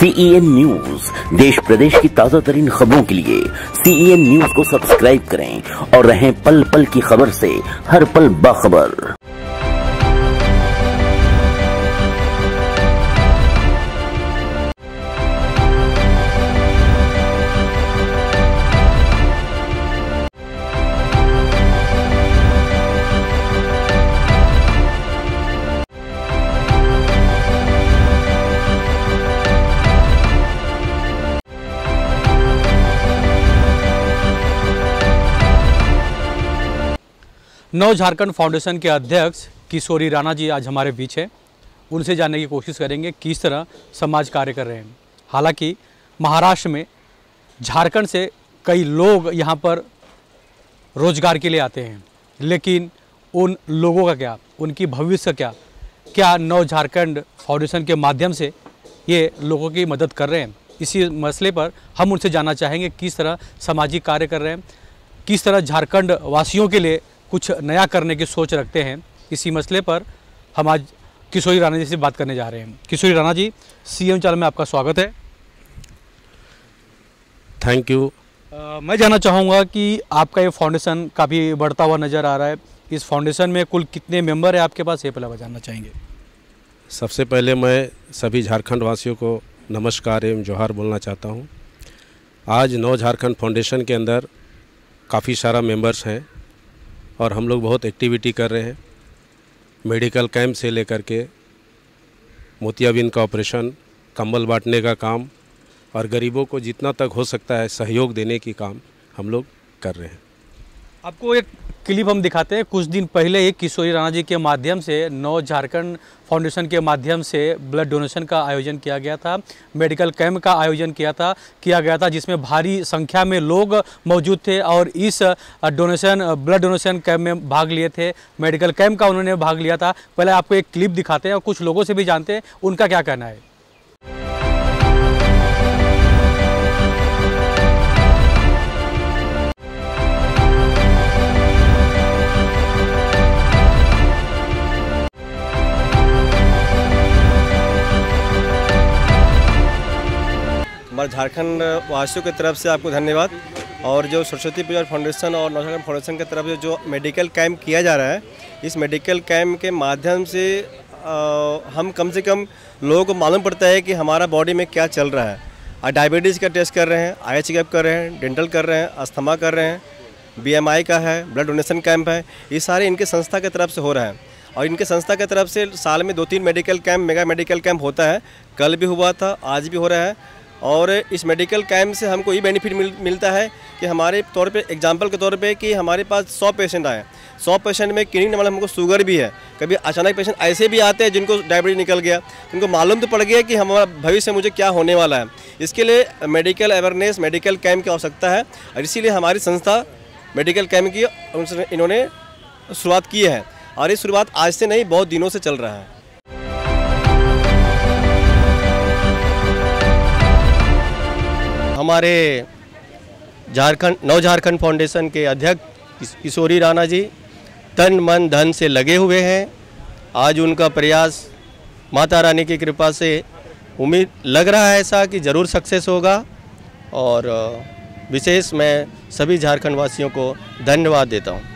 CEN news e देश प्रदेश की ताजा तरीन खबरों के लिए सीईएन न्यूज e को सब्सक्राइब करें और रहें पल पल की खबर से हर पल बाखबर नव झारखंड फाउंडेशन के अध्यक्ष किशोरी राणा जी आज हमारे बीच हैं उनसे जानने की कोशिश करेंगे किस तरह समाज कार्य कर रहे हैं हालांकि महाराष्ट्र में झारखंड से कई लोग यहाँ पर रोजगार के लिए आते हैं लेकिन उन लोगों का क्या उनकी भविष्य का क्या क्या नव झारखंड फाउंडेशन के माध्यम से ये लोगों की मदद कर रहे हैं इसी मसले पर हम उनसे जानना चाहेंगे किस तरह सामाजिक कार्य कर रहे हैं किस तरह झारखंड वासियों के लिए कुछ नया करने की सोच रखते हैं इसी मसले पर हम आज किशोरी राणा जी से बात करने जा रहे हैं किशोरी राणा जी सी एम में आपका स्वागत है थैंक यू मैं जानना चाहूँगा कि आपका ये फाउंडेशन काफ़ी बढ़ता हुआ नज़र आ रहा है इस फाउंडेशन में कुल कितने मेंबर हैं आपके पास ये पहला बजाना चाहेंगे सबसे पहले मैं सभी झारखंड वासियों को नमस्कार एवं जोहार बोलना चाहता हूँ आज नौ झारखंड फाउंडेशन के अंदर काफ़ी सारा मेंबर्स हैं और हम लोग बहुत एक्टिविटी कर रहे हैं मेडिकल कैंप से लेकर के मोतियाबिंद का ऑपरेशन कंबल बांटने का काम और गरीबों को जितना तक हो सकता है सहयोग देने की काम हम लोग कर रहे हैं आपको एक क्लिप हम दिखाते हैं कुछ दिन पहले ही किशोरी राणा जी के माध्यम से नौ झारखंड फाउंडेशन के माध्यम से ब्लड डोनेशन का आयोजन किया गया था मेडिकल कैंप का आयोजन किया था किया गया था जिसमें भारी संख्या में लोग मौजूद थे और इस डोनेशन ब्लड डोनेशन कैंप में भाग लिए थे मेडिकल कैंप का उन्होंने भाग लिया था पहले आपको एक क्लिप दिखाते हैं और कुछ लोगों से भी जानते हैं उनका क्या कहना है और झारखंड वासियों की तरफ से आपको धन्यवाद और जो सरस्वती पूजा फाउंडेशन और नौशाखंड फाउंडेशन की तरफ से जो मेडिकल कैंप किया जा रहा है इस मेडिकल कैंप के माध्यम से हम कम से कम लोगों को मालूम पड़ता है कि हमारा बॉडी में क्या चल रहा है और डायबिटीज़ का टेस्ट कर रहे हैं आई एच कर रहे हैं डेंटल कर रहे हैं अस्थमा कर रहे हैं बी का है ब्लड डोनेशन कैंप है ये सारे इनके संस्था की तरफ से हो रहा है और इनके संस्था की तरफ से साल में दो तीन medical camp mega medical camp होता है कल भी हुआ था आज भी हो रहा है और इस मेडिकल कैम्प से हमको ये बेनिफिट मिल, मिलता है कि हमारे तौर पे एग्जांपल के तौर पे कि हमारे पास 100 पेशेंट आए 100 पेशेंट में किन्हीं मतलब हमको शुगर भी है कभी अचानक पेशेंट ऐसे भी आते हैं जिनको डायबिटीज निकल गया उनको मालूम तो पड़ गया कि हमारा भविष्य मुझे क्या होने वाला है इसके लिए मेडिकल अवेयरनेस मेडिकल कैम्प की आवश्यकता है और इसीलिए हमारी संस्था मेडिकल कैम्प की इन्होंने शुरुआत की है और ये शुरुआत आज से नहीं बहुत दिनों से चल रहा है हमारे झारखंड नव झारखंड फाउंडेशन के अध्यक्ष किशोरी राणा जी तन मन धन से लगे हुए हैं आज उनका प्रयास माता रानी की कृपा से उम्मीद लग रहा है ऐसा कि ज़रूर सक्सेस होगा और विशेष मैं सभी झारखंड वासियों को धन्यवाद देता हूँ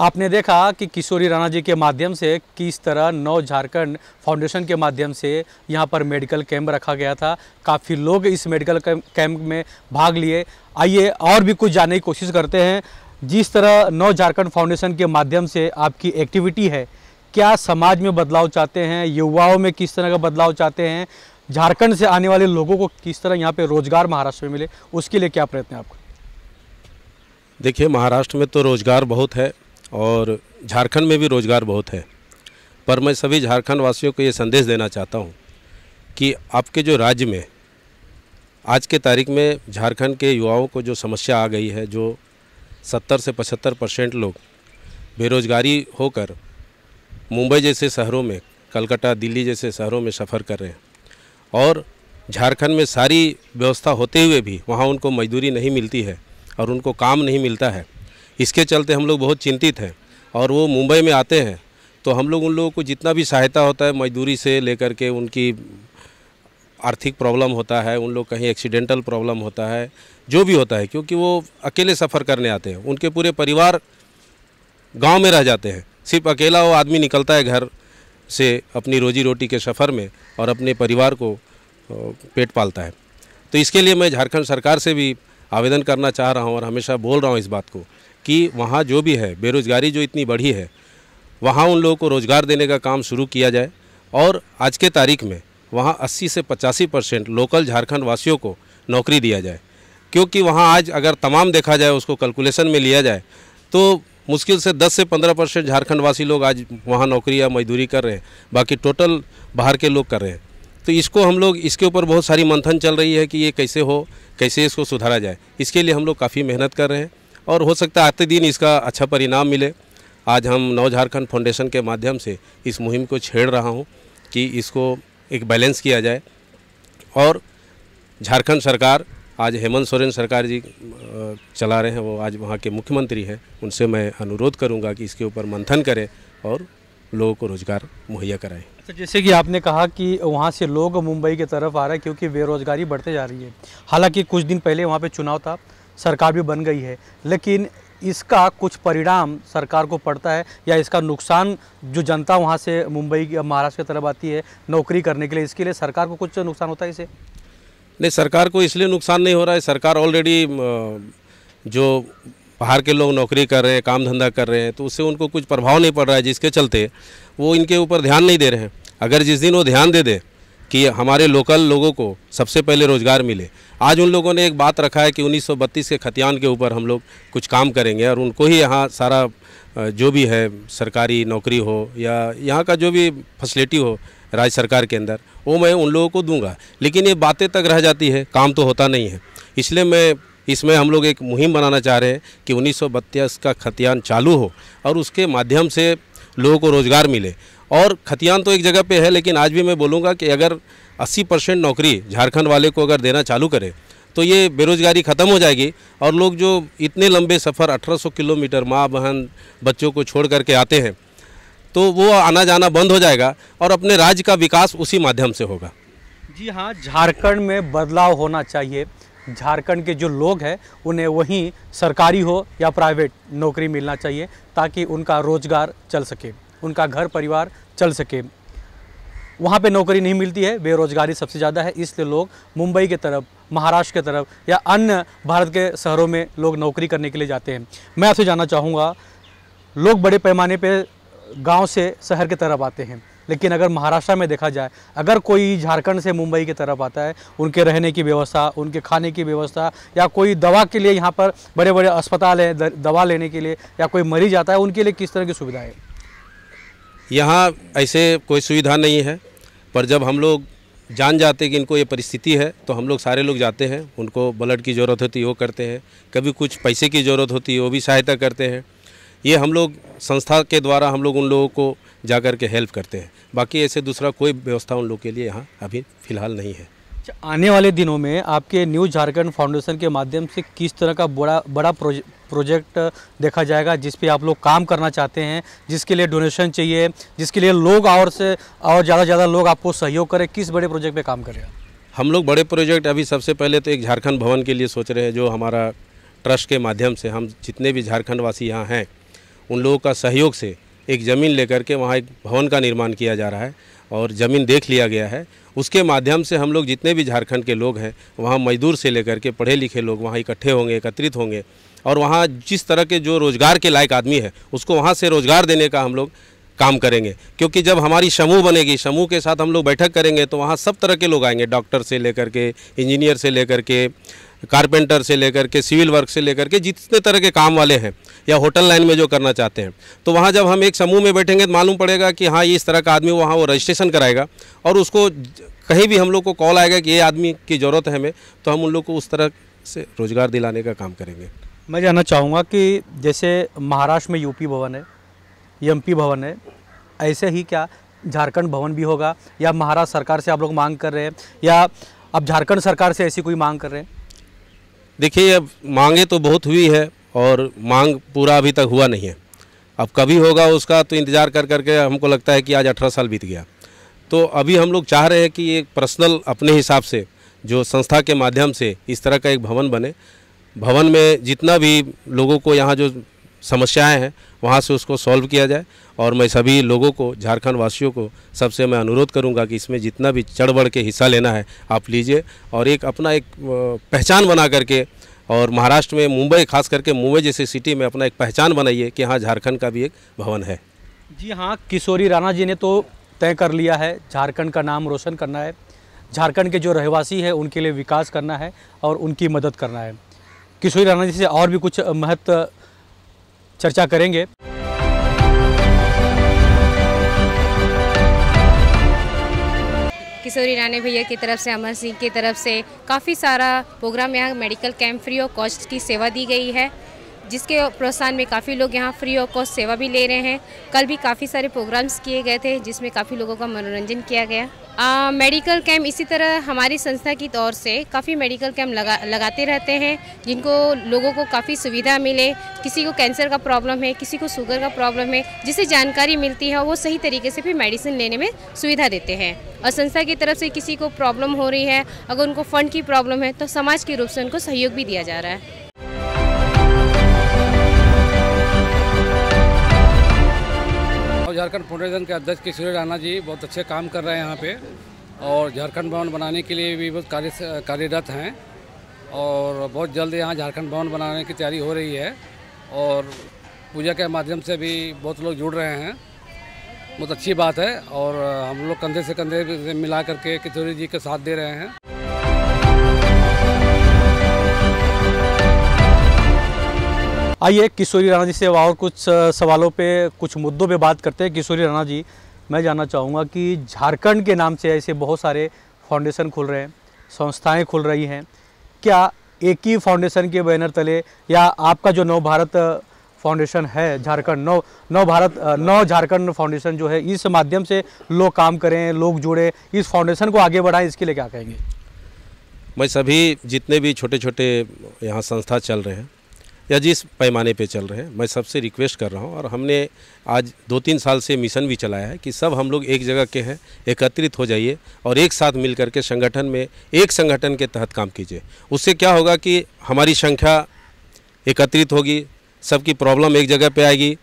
आपने देखा कि किशोरी राणा जी के माध्यम से किस तरह नौ झारखंड फाउंडेशन के माध्यम से यहाँ पर मेडिकल कैंप रखा गया था काफ़ी लोग इस मेडिकल कैंप में भाग लिए आइए और भी कुछ जानने की कोशिश करते हैं जिस तरह नौ झारखंड फाउंडेशन के माध्यम से आपकी एक्टिविटी है क्या समाज में बदलाव चाहते हैं युवाओं में किस तरह का बदलाव चाहते हैं झारखंड से आने वाले लोगों को किस तरह यहाँ पर रोज़गार महाराष्ट्र में मिले उसके लिए क्या प्रयत्न है आपका देखिए महाराष्ट्र में तो रोज़गार बहुत है और झारखंड में भी रोज़गार बहुत है पर मैं सभी झारखंड वासियों को ये संदेश देना चाहता हूँ कि आपके जो राज्य में आज के तारीख में झारखंड के युवाओं को जो समस्या आ गई है जो 70 से 75 परसेंट लोग बेरोज़गारी होकर मुंबई जैसे शहरों में कलकत्ता दिल्ली जैसे शहरों में सफ़र कर रहे हैं और झारखंड में सारी व्यवस्था होते हुए भी वहाँ उनको मजदूरी नहीं मिलती है और उनको काम नहीं मिलता है इसके चलते हम लोग बहुत चिंतित हैं और वो मुंबई में आते हैं तो हम लोग उन लोगों को जितना भी सहायता होता है मजदूरी से लेकर के उनकी आर्थिक प्रॉब्लम होता है उन लोग कहीं एक्सीडेंटल प्रॉब्लम होता है जो भी होता है क्योंकि वो अकेले सफ़र करने आते हैं उनके पूरे परिवार गांव में रह जाते हैं सिर्फ अकेला वो आदमी निकलता है घर से अपनी रोजी रोटी के सफ़र में और अपने परिवार को पेट पालता है तो इसके लिए मैं झारखंड सरकार से भी आवेदन करना चाह रहा हूँ और हमेशा बोल रहा हूँ इस बात को कि वहाँ जो भी है बेरोज़गारी जो इतनी बढ़ी है वहाँ उन लोगों को रोज़गार देने का काम शुरू किया जाए और आज के तारीख में वहाँ 80 से 85 परसेंट लोकल झारखंड वासियों को नौकरी दिया जाए क्योंकि वहाँ आज अगर तमाम देखा जाए उसको कैलकुलेशन में लिया जाए तो मुश्किल से 10 से 15 परसेंट झारखंड वासी लोग आज वहाँ नौकरी या मजदूरी कर रहे हैं बाकी टोटल बाहर के लोग कर रहे हैं तो इसको हम लोग इसके ऊपर बहुत सारी मंथन चल रही है कि ये कैसे हो कैसे इसको सुधारा जाए इसके लिए हम लोग काफ़ी मेहनत कर रहे हैं और हो सकता है आते दिन इसका अच्छा परिणाम मिले आज हम नव झारखंड फाउंडेशन के माध्यम से इस मुहिम को छेड़ रहा हूँ कि इसको एक बैलेंस किया जाए और झारखंड सरकार आज हेमंत सोरेन सरकार जी चला रहे हैं वो आज वहाँ के मुख्यमंत्री हैं उनसे मैं अनुरोध करूँगा कि इसके ऊपर मंथन करें और लोगों को रोज़गार मुहैया कराएं तो जैसे कि आपने कहा कि वहाँ से लोग मुंबई की तरफ आ रहे हैं क्योंकि बेरोज़गारी बढ़ते जा रही है हालांकि कुछ दिन पहले वहाँ पे चुनाव था सरकार भी बन गई है लेकिन इसका कुछ परिणाम सरकार को पड़ता है या इसका नुकसान जो जनता वहाँ से मुंबई या महाराष्ट्र की तरफ आती है नौकरी करने के लिए इसके लिए सरकार को कुछ नुकसान होता है इसे नहीं सरकार को इसलिए नुकसान नहीं हो रहा है सरकार ऑलरेडी जो बाहर के लोग नौकरी कर रहे हैं काम धंधा कर रहे हैं तो उससे उनको कुछ प्रभाव नहीं पड़ रहा है जिसके चलते वो इनके ऊपर ध्यान नहीं दे रहे हैं अगर जिस दिन वो ध्यान दे दे कि हमारे लोकल लोगों को सबसे पहले रोज़गार मिले आज उन लोगों ने एक बात रखा है कि 1932 के खतियान के ऊपर हम लोग कुछ काम करेंगे और उनको ही यहाँ सारा जो भी है सरकारी नौकरी हो या यहाँ का जो भी फैसिलिटी हो राज्य सरकार के अंदर वो मैं उन लोगों को दूंगा लेकिन ये बातें तक रह जाती है काम तो होता नहीं है इसलिए मैं इसमें हम लोग एक मुहिम बनाना चाह रहे हैं कि उन्नीस का खतियान चालू हो और उसके माध्यम से लोगों को रोज़गार मिले और खतियान तो एक जगह पे है लेकिन आज भी मैं बोलूँगा कि अगर 80 परसेंट नौकरी झारखंड वाले को अगर देना चालू करे तो ये बेरोज़गारी ख़त्म हो जाएगी और लोग जो इतने लंबे सफ़र 1800 किलोमीटर माँ बहन बच्चों को छोड़ करके आते हैं तो वो आना जाना बंद हो जाएगा और अपने राज्य का विकास उसी माध्यम से होगा जी हाँ झारखंड में बदलाव होना चाहिए झारखंड के जो लोग हैं उन्हें वहीं सरकारी हो या प्राइवेट नौकरी मिलना चाहिए ताकि उनका रोज़गार चल सके उनका घर परिवार चल सके वहाँ पे नौकरी नहीं मिलती है बेरोजगारी सबसे ज़्यादा है इसलिए लोग मुंबई के तरफ महाराष्ट्र के तरफ या अन्य भारत के शहरों में लोग नौकरी करने के लिए जाते हैं मैं आपसे जानना चाहूँगा लोग बड़े पैमाने पर गाँव से शहर की तरफ आते हैं लेकिन अगर महाराष्ट्र में देखा जाए अगर कोई झारखंड से मुंबई की तरफ आता है उनके रहने की व्यवस्था उनके खाने की व्यवस्था या कोई दवा के लिए यहाँ पर बड़े बड़े अस्पताल हैं दवा लेने के लिए या कोई मरीज आता है उनके लिए किस तरह की सुविधाएँ यहाँ ऐसे कोई सुविधा नहीं है पर जब हम लोग जान जाते कि इनको ये परिस्थिति है तो हम लोग सारे लोग जाते हैं उनको ब्लड की ज़रूरत होती है वो करते हैं कभी कुछ पैसे की ज़रूरत होती है वो भी सहायता करते हैं ये हम लोग संस्था के द्वारा हम लोग उन लोगों को जा कर के हेल्प करते हैं बाकी ऐसे दूसरा कोई व्यवस्था उन लोग के लिए यहाँ अभी फ़िलहाल नहीं है आने वाले दिनों में आपके न्यू झारखंड फाउंडेशन के माध्यम से किस तरह का बड़ा बड़ा प्रोजे, प्रोजेक्ट देखा जाएगा जिस पे आप लोग काम करना चाहते हैं जिसके लिए डोनेशन चाहिए जिसके लिए लोग और से और ज़्यादा से ज़्यादा लोग आपको सहयोग करें किस बड़े प्रोजेक्ट पे काम करें हम लोग बड़े प्रोजेक्ट अभी सबसे पहले तो एक झारखंड भवन के लिए सोच रहे हैं जो हमारा ट्रस्ट के माध्यम से हम जितने भी झारखंडवासी यहाँ हैं उन लोगों का सहयोग से एक ज़मीन लेकर के वहाँ एक भवन का निर्माण किया जा रहा है और ज़मीन देख लिया गया है उसके माध्यम से हम लोग जितने भी झारखंड के लोग हैं वहाँ मजदूर से लेकर के पढ़े लिखे लोग वहाँ इकट्ठे होंगे एकत्रित होंगे और वहाँ जिस तरह के जो रोज़गार के लायक आदमी है उसको वहाँ से रोज़गार देने का हम लोग काम करेंगे क्योंकि जब हमारी समूह बनेगी समूह के साथ हम लोग बैठक करेंगे तो वहाँ सब तरह के लोग आएंगे डॉक्टर से लेकर के इंजीनियर से लेकर के कारपेंटर से लेकर के सिविल वर्क से लेकर के जितने तरह के काम वाले हैं या होटल लाइन में जो करना चाहते हैं तो वहाँ जब हम एक समूह में बैठेंगे तो मालूम पड़ेगा कि हाँ ये इस तरह का आदमी वहाँ वो रजिस्ट्रेशन कराएगा और उसको कहीं भी हम लोग को कॉल आएगा कि ये आदमी की ज़रूरत है हमें तो हम उन लोग को उस तरह से रोज़गार दिलाने का काम करेंगे मैं जानना चाहूँगा कि जैसे महाराष्ट्र में यूपी भवन है एम भवन है ऐसे ही क्या झारखंड भवन भी होगा या महाराष्ट्र सरकार से आप लोग मांग कर रहे हैं या अब झारखंड सरकार से ऐसी कोई मांग कर रहे हैं देखिए अब मांगे तो बहुत हुई है और मांग पूरा अभी तक हुआ नहीं है अब कभी होगा उसका तो इंतज़ार कर करके हमको लगता है कि आज अठारह साल बीत गया तो अभी हम लोग चाह रहे हैं कि एक पर्सनल अपने हिसाब से जो संस्था के माध्यम से इस तरह का एक भवन बने भवन में जितना भी लोगों को यहाँ जो समस्याएं हैं वहाँ से उसको सॉल्व किया जाए और मैं सभी लोगों को झारखंड वासियों को सबसे मैं अनुरोध करूंगा कि इसमें जितना भी चढ़ बढ़ के हिस्सा लेना है आप लीजिए और एक अपना एक पहचान बना करके और महाराष्ट्र में मुंबई खास करके मुंबई जैसे सिटी में अपना एक पहचान बनाइए कि हाँ झारखंड का भी एक भवन है जी हाँ किशोरी राणा जी ने तो तय कर लिया है झारखंड का नाम रोशन करना है झारखंड के जो रहवासी हैं उनके लिए विकास करना है और उनकी मदद करना है किशोरी राणा जी से और भी कुछ महत्व चर्चा करेंगे किशोरी रानी भैया की तरफ से अमर सिंह की तरफ से काफ़ी सारा प्रोग्राम यहाँ मेडिकल कैंप फ्री और कॉस्ट की सेवा दी गई है जिसके प्रोत्साहन में काफ़ी लोग यहाँ फ्री ऑफ कॉस्ट सेवा भी ले रहे हैं कल भी काफ़ी सारे प्रोग्राम्स किए गए थे जिसमें काफ़ी लोगों का मनोरंजन किया गया आ, मेडिकल कैंप इसी तरह हमारी संस्था की तौर से काफ़ी मेडिकल कैंप लगा लगाते रहते हैं जिनको लोगों को काफ़ी सुविधा मिले किसी को कैंसर का प्रॉब्लम है किसी को शुगर का प्रॉब्लम है जिसे जानकारी मिलती है वो सही तरीके से फिर मेडिसिन लेने में सुविधा देते हैं और संस्था की तरफ से किसी को प्रॉब्लम हो रही है अगर उनको फ़ंड की प्रॉब्लम है तो समाज के रूप से उनको सहयोग भी दिया जा रहा है और झारखंड फाउंडेशन के अध्यक्ष किशोरी राणा जी बहुत अच्छे काम कर रहे हैं यहाँ पे और झारखंड भवन बनाने के लिए भी बहुत कार्य कार्यरत हैं और बहुत जल्द यहाँ झारखंड भवन बनाने की तैयारी हो रही है और पूजा के माध्यम से भी बहुत लोग जुड़ रहे हैं बहुत अच्छी बात है और हम लोग कंधे से कंधे मिला करके किशोरी जी के साथ दे रहे हैं आइए किशोरी राणा जी से और कुछ सवालों पे कुछ मुद्दों पे बात करते हैं किशोरी राणा जी मैं जानना चाहूँगा कि झारखंड के नाम से ऐसे बहुत सारे फाउंडेशन खुल रहे हैं संस्थाएं खुल रही हैं क्या एक ही फाउंडेशन के बैनर तले या आपका जो नव भारत फाउंडेशन है झारखंड नव नव भारत नव झारखंड फाउंडेशन जो है इस माध्यम से लोग काम करें लोग जुड़े इस फाउंडेशन को आगे बढ़ाएं इसके लिए क्या कहेंगे मैं सभी जितने भी छोटे छोटे यहाँ संस्था चल रहे हैं या जिस पैमाने पे चल रहे हैं मैं सबसे रिक्वेस्ट कर रहा हूँ और हमने आज दो तीन साल से मिशन भी चलाया है कि सब हम लोग एक जगह के हैं एकत्रित हो जाइए और एक साथ मिल के संगठन में एक संगठन के तहत काम कीजिए उससे क्या होगा कि हमारी संख्या एकत्रित होगी सबकी प्रॉब्लम एक जगह पर आएगी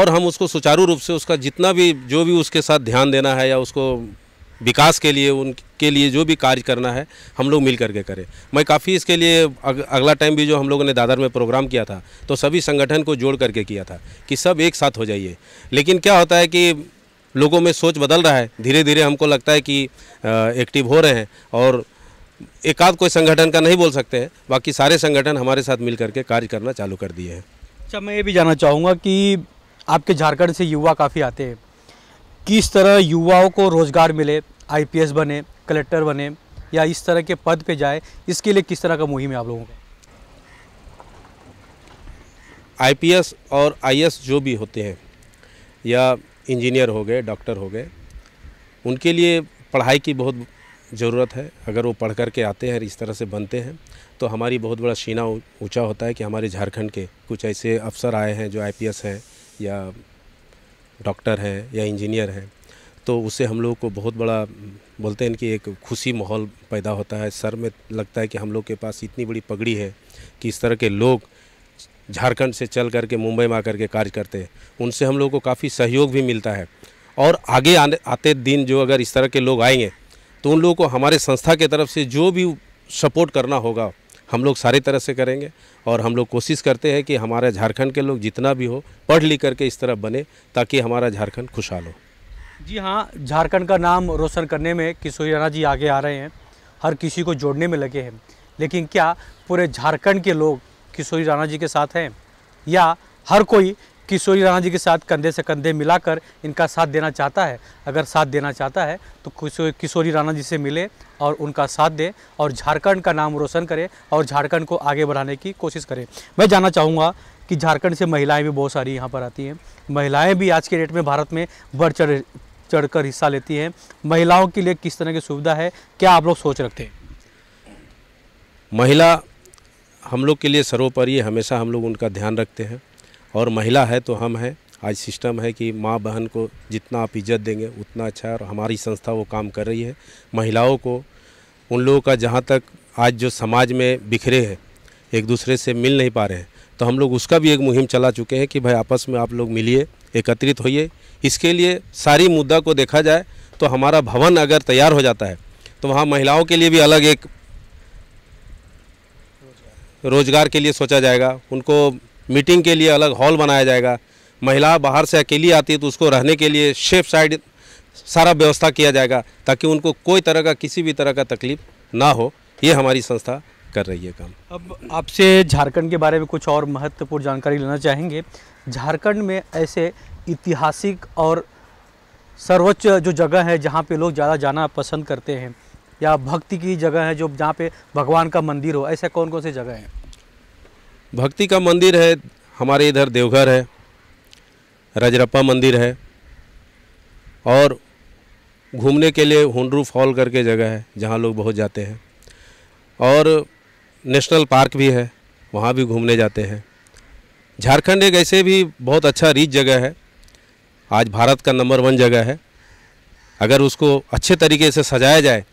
और हम उसको सुचारू रूप से उसका जितना भी जो भी उसके साथ ध्यान देना है या उसको विकास के लिए उनके लिए जो भी कार्य करना है हम लोग मिल करके करें मैं काफ़ी इसके लिए अग, अगला टाइम भी जो हम लोगों ने दादर में प्रोग्राम किया था तो सभी संगठन को जोड़ करके किया था कि सब एक साथ हो जाइए लेकिन क्या होता है कि लोगों में सोच बदल रहा है धीरे धीरे हमको लगता है कि एक्टिव हो रहे हैं और एकाध कोई संगठन का नहीं बोल सकते हैं बाकी सारे संगठन हमारे साथ मिल करके कार्य करना चालू कर दिए हैं अच्छा मैं ये भी जानना चाहूँगा कि आपके झारखंड से युवा काफ़ी आते हैं किस तरह युवाओं को रोज़गार मिले आईपीएस बने कलेक्टर बने या इस तरह के पद पे जाए इसके लिए किस तरह का मुहिम है आप लोगों का आईपीएस और आईएस जो भी होते हैं या इंजीनियर हो गए डॉक्टर हो गए उनके लिए पढ़ाई की बहुत ज़रूरत है अगर वो पढ़ कर के आते हैं इस तरह से बनते हैं तो हमारी बहुत बड़ा सीना ऊंचा होता है कि हमारे झारखंड के कुछ ऐसे अफसर आए हैं जो आईपीएस हैं या डॉक्टर हैं या इंजीनियर हैं तो उससे हम लोग को बहुत बड़ा बोलते हैं कि एक खुशी माहौल पैदा होता है सर में लगता है कि हम लोग के पास इतनी बड़ी पगड़ी है कि इस तरह के लोग झारखंड से चल करके मुंबई में आकर के कार्य करते हैं उनसे हम लोग को काफ़ी सहयोग भी मिलता है और आगे आने आते दिन जो अगर इस तरह के लोग आएंगे तो उन लोगों को हमारे संस्था के तरफ से जो भी सपोर्ट करना होगा हम लोग सारी तरह से करेंगे और हम लोग कोशिश करते हैं कि हमारे झारखंड के लोग जितना भी हो पढ़ लिख करके इस तरह बने ताकि हमारा झारखंड खुशहाल हो जी हाँ झारखंड का नाम रोशन करने में किशोरी राणा जी आगे आ रहे हैं हर किसी को जोड़ने में लगे हैं लेकिन क्या पूरे झारखंड के लोग किशोरी राणा जी के साथ हैं या हर कोई किशोरी राणा जी के साथ कंधे से कंधे मिलाकर इनका साथ देना चाहता है अगर साथ देना चाहता है तो किशोरी राणा जी से मिले और उनका साथ दे और झारखंड का नाम रोशन करे और झारखंड को आगे बढ़ाने की कोशिश करे मैं जानना चाहूँगा कि झारखंड से महिलाएं भी बहुत सारी यहाँ पर आती हैं महिलाएं भी आज के डेट में भारत में बढ़ चढ़ चढ़कर हिस्सा लेती हैं महिलाओं के लिए किस तरह की सुविधा है क्या आप लोग सोच रखते हैं महिला हम लोग के लिए सर्वोपरि हमेशा हम लोग उनका ध्यान रखते हैं और महिला है तो हम हैं आज सिस्टम है कि माँ बहन को जितना आप इज्जत देंगे उतना अच्छा है और हमारी संस्था वो काम कर रही है महिलाओं को उन लोगों का जहाँ तक आज जो समाज में बिखरे हैं एक दूसरे से मिल नहीं पा रहे हैं तो हम लोग उसका भी एक मुहिम चला चुके हैं कि भाई आपस में आप लोग मिलिए एकत्रित होइए इसके लिए सारी मुद्दा को देखा जाए तो हमारा भवन अगर तैयार हो जाता है तो वहाँ महिलाओं के लिए भी अलग एक रोजगार के लिए सोचा जाएगा उनको मीटिंग के लिए अलग हॉल बनाया जाएगा महिला बाहर से अकेली आती है तो उसको रहने के लिए शेफ साइड सारा व्यवस्था किया जाएगा ताकि उनको कोई तरह का किसी भी तरह का तकलीफ ना हो ये हमारी संस्था कर रही है काम अब आपसे झारखंड के बारे में कुछ और महत्वपूर्ण जानकारी लेना चाहेंगे झारखंड में ऐसे ऐतिहासिक और सर्वोच्च जो जगह है जहाँ पे लोग ज़्यादा जाना पसंद करते हैं या भक्ति की जगह है जो जहाँ पे भगवान का मंदिर हो ऐसे कौन कौन से जगह हैं भक्ति का मंदिर है हमारे इधर देवघर है रजरप्पा मंदिर है और घूमने के लिए हुनरू फॉल करके जगह है जहाँ लोग बहुत जाते हैं और नेशनल पार्क भी है वहाँ भी घूमने जाते हैं झारखंड एक ऐसे भी बहुत अच्छा रीच जगह है आज भारत का नंबर वन जगह है अगर उसको अच्छे तरीके से सजाया जाए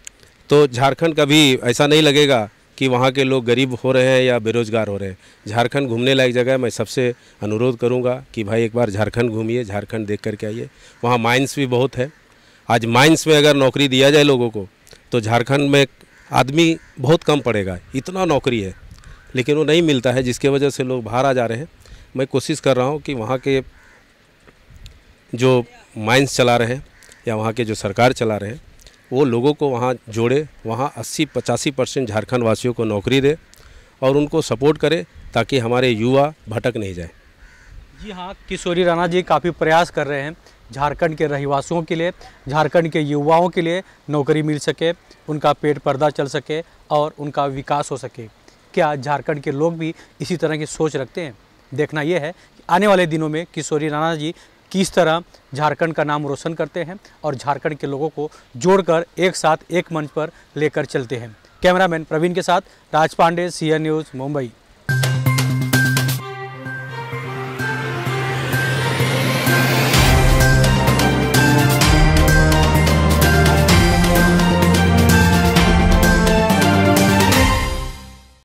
तो झारखंड कभी ऐसा नहीं लगेगा कि वहाँ के लोग गरीब हो रहे हैं या बेरोज़गार हो रहे हैं झारखंड घूमने लायक जगह है मैं सबसे अनुरोध करूँगा कि भाई एक बार झारखंड घूमिए झारखंड देख करके आइए वहाँ माइंस भी बहुत है आज माइंस में अगर नौकरी दिया जाए लोगों को तो झारखंड में आदमी बहुत कम पड़ेगा इतना नौकरी है लेकिन वो नहीं मिलता है जिसके वजह से लोग बाहर आ जा रहे हैं मैं कोशिश कर रहा हूँ कि वहाँ के जो माइंस चला रहे हैं या वहाँ के जो सरकार चला रहे हैं वो लोगों को वहाँ जोड़े वहाँ 80 पचासी परसेंट झारखंड वासियों को नौकरी दे और उनको सपोर्ट करे ताकि हमारे युवा भटक नहीं जाए जी हाँ किशोरी राणा जी काफ़ी प्रयास कर रहे हैं झारखंड के रहवासियों के लिए झारखंड के युवाओं के लिए नौकरी मिल सके उनका पेट पर्दा चल सके और उनका विकास हो सके क्या झारखंड के लोग भी इसी तरह की सोच रखते हैं देखना यह है आने वाले दिनों में किशोरी राणा जी किस तरह झारखंड का नाम रोशन करते हैं और झारखंड के लोगों को जोड़कर एक साथ एक मंच पर लेकर चलते हैं कैमरामैन प्रवीण के साथ राज पांडे सी न्यूज़ मुंबई